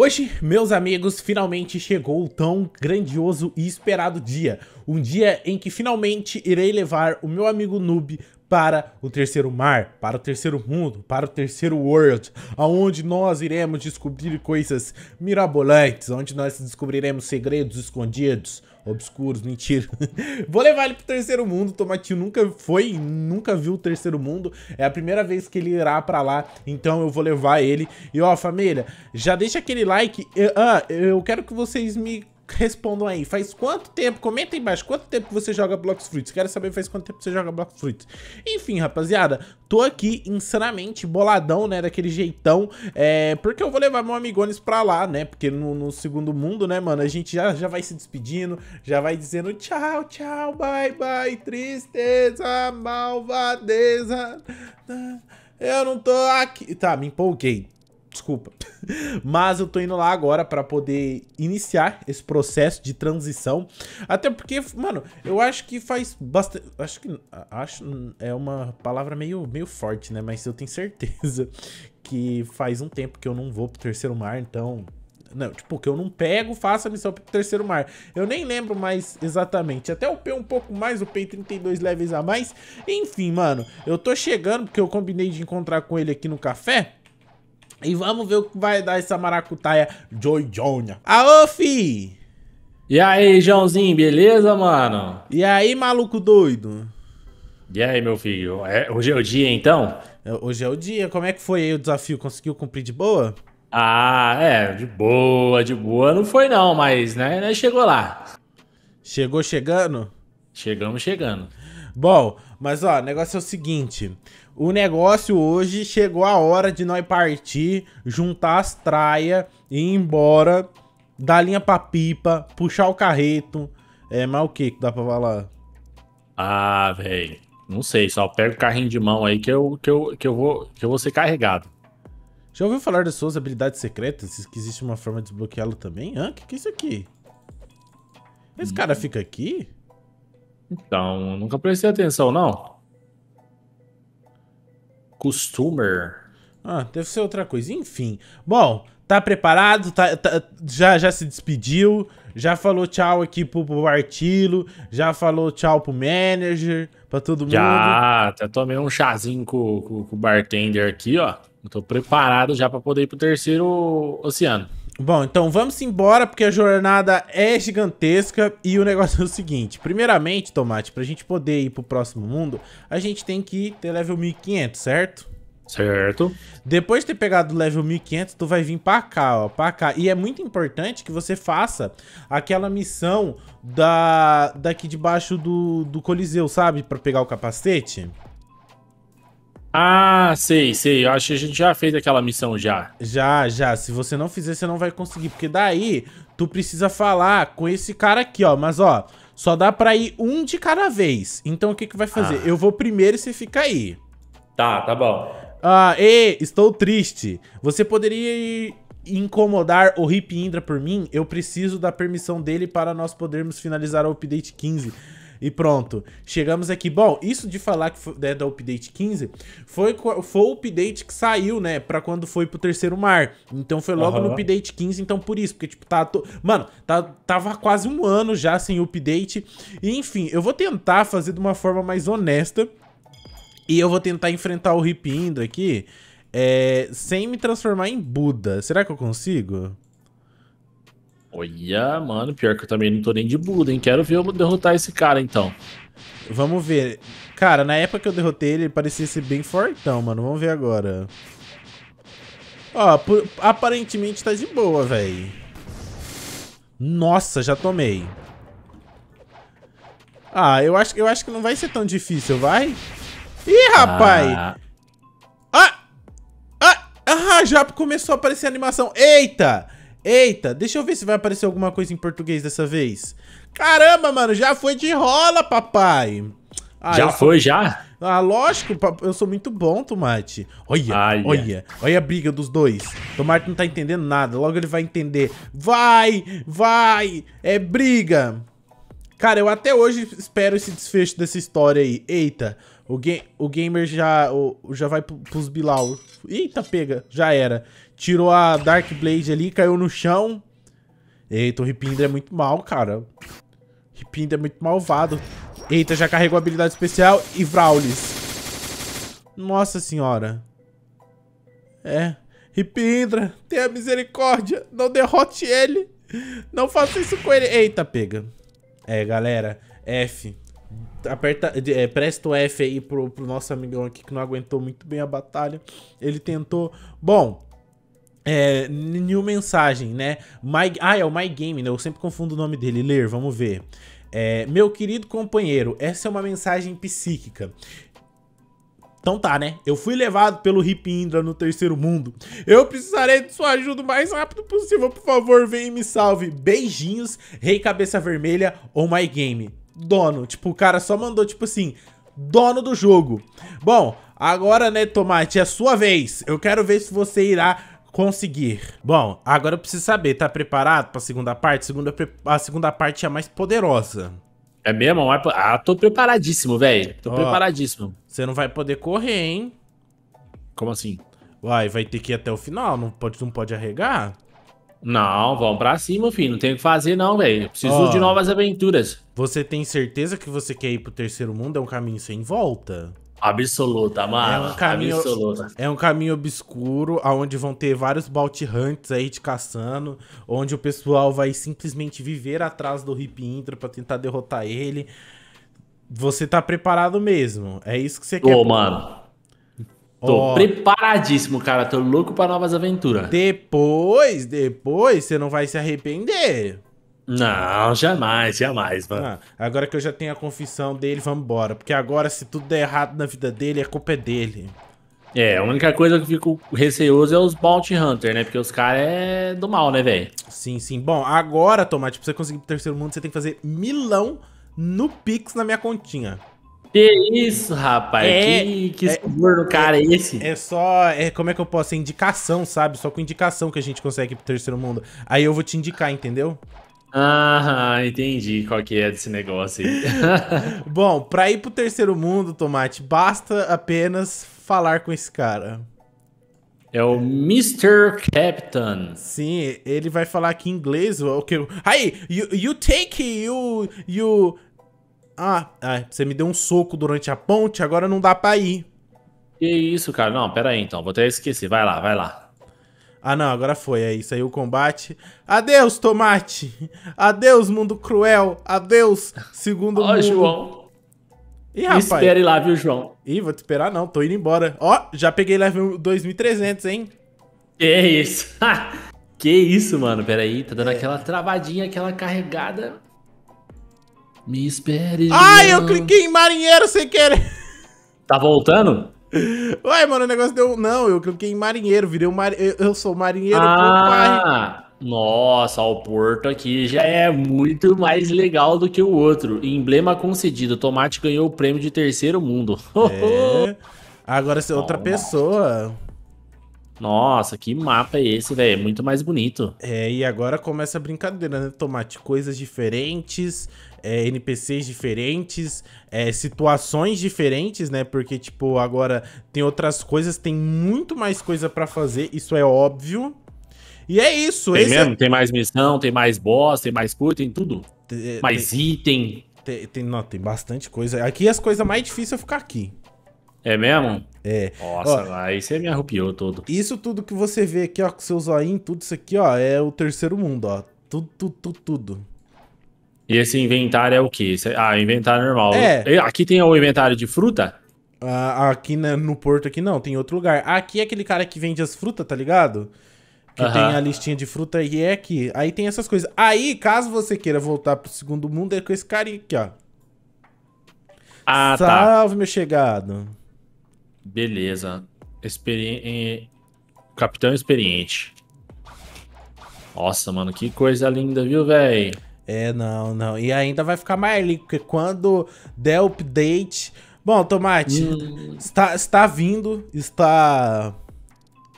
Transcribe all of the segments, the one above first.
Hoje, meus amigos, finalmente chegou o tão grandioso e esperado dia. Um dia em que finalmente irei levar o meu amigo Noob para o terceiro mar, para o terceiro mundo, para o terceiro world, aonde nós iremos descobrir coisas mirabolantes, onde nós descobriremos segredos escondidos, obscuros, mentira. Vou levar ele pro terceiro mundo, Tomatinho nunca foi, nunca viu o terceiro mundo, é a primeira vez que ele irá pra lá, então eu vou levar ele. E ó, família, já deixa aquele like, eu, ah, eu quero que vocês me Respondam aí, faz quanto tempo? Comenta aí embaixo, quanto tempo você joga Blox Fruits? Quero saber faz quanto tempo você joga Blox Fruits. Enfim, rapaziada, tô aqui insanamente boladão, né, daquele jeitão, é, porque eu vou levar meu Amigones pra lá, né, porque no, no, segundo mundo, né, mano, a gente já, já vai se despedindo, já vai dizendo tchau, tchau, bye, bye, tristeza, malvadeza, eu não tô aqui. Tá, me empolguei. Desculpa. Mas eu tô indo lá agora para poder iniciar esse processo de transição. Até porque, mano, eu acho que faz bastante. Acho que. Acho. É uma palavra meio, meio forte, né? Mas eu tenho certeza que faz um tempo que eu não vou pro terceiro mar, então. Não, tipo, que eu não pego, faço a missão pro terceiro mar. Eu nem lembro mais exatamente. Até upei um pouco mais, upei 32 levels a mais. Enfim, mano, eu tô chegando porque eu combinei de encontrar com ele aqui no café. E vamos ver o que vai dar essa maracutaia Joy Jonia. Aô, fi! E aí, Joãozinho, beleza, mano? E aí, maluco doido? E aí, meu filho? É, hoje é o dia, então? É, hoje é o dia. Como é que foi aí o desafio? Conseguiu cumprir de boa? Ah, é, de boa, de boa. Não foi não, mas, né, né chegou lá. Chegou chegando? Chegamos chegando. Bom, mas ó, o negócio é o seguinte. O negócio hoje chegou a hora de nós partir, juntar as traias e ir embora, dar linha pra pipa, puxar o carreto. É, mas o que que dá pra falar? Ah, velho. Não sei, só pega o carrinho de mão aí que eu, que eu, que eu, vou, que eu vou ser carregado. Já ouviu falar das suas habilidades secretas? Que existe uma forma de desbloqueá-lo também? Hã? que que é isso aqui? Esse hum. cara fica aqui? Então, nunca prestei atenção, não. Costumer. Ah, deve ser outra coisa. Enfim. Bom, tá preparado? Tá, tá, já, já se despediu? Já falou tchau aqui pro, pro Bartilo? Já falou tchau pro manager? Pra todo mundo? Já, até tomei um chazinho com, com, com o bartender aqui, ó. tô preparado já pra poder ir pro terceiro oceano. Bom, então vamos embora, porque a jornada é gigantesca e o negócio é o seguinte. Primeiramente, Tomate, pra gente poder ir pro próximo mundo, a gente tem que ter level 1500, certo? Certo. Depois de ter pegado o level 1500, tu vai vir pra cá, ó, pra cá. E é muito importante que você faça aquela missão da daqui debaixo do, do Coliseu, sabe? Pra pegar o capacete. Ah, sei, sei. Eu acho que a gente já fez aquela missão já. Já, já. Se você não fizer, você não vai conseguir. Porque daí, tu precisa falar com esse cara aqui, ó. Mas, ó, só dá pra ir um de cada vez. Então, o que que vai fazer? Ah. Eu vou primeiro e você fica aí. Tá, tá bom. Ah, e estou triste. Você poderia incomodar o Hip Indra por mim? Eu preciso da permissão dele para nós podermos finalizar o update 15. E pronto. Chegamos aqui. Bom, isso de falar que foi, né, da update 15 foi, foi o update que saiu, né? Pra quando foi pro terceiro mar. Então foi logo uhum. no update 15, então por isso. Porque, tipo, tá. To... Mano, tá, tava quase um ano já sem update. E, enfim, eu vou tentar fazer de uma forma mais honesta. E eu vou tentar enfrentar o Ripindo aqui. É, sem me transformar em Buda. Será que eu consigo? Olha, mano, pior que eu também não tô nem de Buda, hein? Quero ver eu derrotar esse cara, então. Vamos ver. Cara, na época que eu derrotei ele, ele parecia ser bem fortão, mano. Vamos ver agora. Ó, por... aparentemente tá de boa, velho. Nossa, já tomei. Ah, eu acho, eu acho que não vai ser tão difícil, vai? Ih, rapaz! Ah. Ah! Ah! ah já começou a aparecer a animação. Eita! Eita, deixa eu ver se vai aparecer alguma coisa em português dessa vez. Caramba, mano, já foi de rola, papai. Ah, já foi, sou... já? Ah, lógico, eu sou muito bom, Tomate. Olha, Ai, olha, olha a briga dos dois. Tomate não tá entendendo nada, logo ele vai entender. Vai, vai, é briga. Cara, eu até hoje espero esse desfecho dessa história aí. Eita, o, ga o gamer já, o, já vai pros Bilal. Eita, pega. Já era. Tirou a Dark Blade ali, caiu no chão. Eita, o Ripindra é muito mal, cara. Ripindra é muito malvado. Eita, já carregou a habilidade especial. E Vraulis. Nossa senhora. É. Ripindra, tenha misericórdia. Não derrote ele. Não faça isso com ele. Eita, pega. É, galera. F aperta, é, presta o F aí pro, pro nosso amigão aqui que não aguentou muito bem a batalha. Ele tentou. Bom, é, new mensagem, né? My, ah, é o My Game, né? Eu sempre confundo o nome dele. Ler, vamos ver. É, meu querido companheiro, essa é uma mensagem psíquica. Então tá, né? Eu fui levado pelo Hip Indra no terceiro mundo. Eu precisarei de sua ajuda o mais rápido possível. Por favor, venha e me salve. Beijinhos, Rei Cabeça Vermelha ou My Game dono. Tipo, o cara só mandou, tipo assim, dono do jogo. Bom, agora, né, Tomate, é sua vez. Eu quero ver se você irá conseguir. Bom, agora eu preciso saber, tá preparado pra segunda parte? Segunda, a segunda parte é a mais poderosa. É mesmo? Ah, tô preparadíssimo, velho. Tô Ó, preparadíssimo. Você não vai poder correr, hein? Como assim? Uai, vai ter que ir até o final, não pode, não pode arregar? Não, vamos pra cima, filho. Não tem o que fazer, não, velho. Preciso de novas aventuras. Você tem certeza que você quer ir pro terceiro mundo? É um caminho sem volta? Absoluta, mano. É um caminho, Absoluta. É um caminho obscuro, onde vão ter vários bounty hunts aí de caçando, onde o pessoal vai simplesmente viver atrás do Hip Intro pra tentar derrotar ele. Você tá preparado mesmo? É isso que você quer? Ô, mano. Tô oh. preparadíssimo, cara. Tô louco pra novas aventuras. Depois, depois, você não vai se arrepender. Não, jamais, jamais, mano. Ah, agora que eu já tenho a confissão dele, vamos embora. Porque agora, se tudo der errado na vida dele, a culpa é dele. É, a única coisa que eu fico receoso é os Bounty Hunter, né? Porque os caras é do mal, né, velho? Sim, sim. Bom, agora, Tomate, pra você conseguir pro terceiro mundo, você tem que fazer milão no Pix na minha continha. Que isso, rapaz. É, que, que é, do é, cara é esse? É só, é, como é que eu posso? É indicação, sabe? Só com indicação que a gente consegue ir pro terceiro mundo. Aí eu vou te indicar, entendeu? Ah, entendi qual que é desse negócio aí. Bom, pra ir pro terceiro mundo, Tomate, basta apenas falar com esse cara. É o Mr. Captain. Sim, ele vai falar aqui em inglês. o Hey, you, you take you you ah, ah, você me deu um soco durante a ponte, agora não dá pra ir. Que isso, cara? Não, pera aí então, vou até esquecer. Vai lá, vai lá. Ah não, agora foi, é isso aí o combate. Adeus, tomate! Adeus, mundo cruel! Adeus, segundo Ó, mundo! Ó, João! Ih, rapaz! Espere lá, viu, João? Ih, vou te esperar não, tô indo embora. Ó, já peguei level 2300, hein? Que isso! que isso, mano? Pera aí, tá dando é. aquela travadinha, aquela carregada. Me espere. Ai, eu cliquei em marinheiro sem querer. Tá voltando? Ué, mano, o negócio deu. Não, eu cliquei em marinheiro, virei um mar... Eu sou marinheiro ah, Nossa, o Porto aqui já é muito mais legal do que o outro. Emblema concedido. Tomate ganhou o prêmio de terceiro mundo. É. Agora você é outra pessoa. Nossa, que mapa é esse, velho? É muito mais bonito. É, e agora começa a brincadeira, né, Tomate? Coisas diferentes, é, NPCs diferentes, é, situações diferentes, né? Porque, tipo, agora tem outras coisas, tem muito mais coisa pra fazer, isso é óbvio. E é isso. Tem mesmo? É... Tem mais missão, tem mais boss, tem mais curto, tem tudo. Tem, eh, mais tem, item. Tem, tem, não, tem bastante coisa. Aqui as coisas mais difíceis é ficar aqui. É mesmo? É. Nossa, ó, aí você me arrupiou todo. Isso tudo que você vê aqui, ó, com seus zoinho, tudo isso aqui, ó, é o terceiro mundo, ó. Tudo, tudo, tudo, tudo. E esse inventário é o quê? Ah, inventário normal. É. Aqui tem o inventário de fruta? Ah, aqui né, no porto aqui não, tem outro lugar. Aqui é aquele cara que vende as frutas, tá ligado? Que tem a listinha de fruta e é aqui. Aí tem essas coisas. Aí, caso você queira voltar pro segundo mundo, é com esse cara aqui, ó. Ah, tá. Salve, tá. meu chegado. Beleza. Experi... Eh, capitão experiente. Nossa, mano, que coisa linda, viu, velho? É, não, não. E ainda vai ficar mais lindo, porque quando der update. Bom, Tomate, hum. está, está vindo, está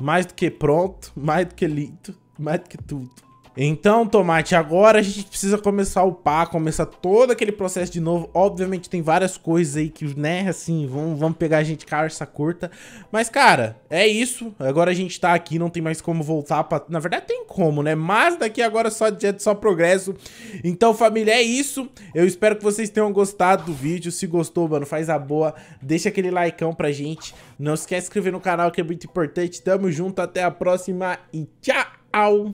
mais do que pronto, mais do que lindo, mais do que tudo. Então, Tomate, agora a gente precisa começar a upar, começar todo aquele processo de novo. Obviamente tem várias coisas aí que, né, assim, vão, vão pegar a gente carça curta. Mas, cara, é isso. Agora a gente tá aqui, não tem mais como voltar pra... Na verdade tem como, né? Mas daqui agora só direto, é só progresso. Então, família, é isso. Eu espero que vocês tenham gostado do vídeo. Se gostou, mano, faz a boa. Deixa aquele likeão pra gente. Não esquece de se inscrever no canal, que é muito importante. Tamo junto, até a próxima e tchau!